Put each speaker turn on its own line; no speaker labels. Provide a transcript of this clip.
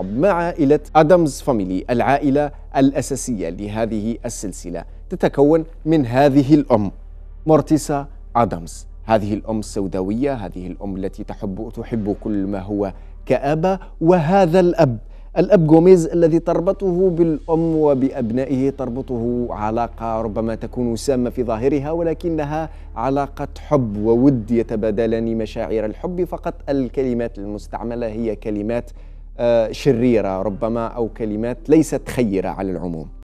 مع عائلة أدمز فاميلي العائلة الأساسية لهذه السلسلة تتكون من هذه الأم مورتيسا أدمز هذه الأم السوداوية هذه الأم التي تحب تحب كل ما هو كآبة وهذا الأب الأب جوميز الذي تربطه بالأم وبأبنائه تربطه علاقة ربما تكون سامة في ظاهرها ولكنها علاقة حب وود يتبادلان مشاعر الحب فقط الكلمات المستعملة هي كلمات آه، شريرة ربما أو كلمات ليست خيرة على العموم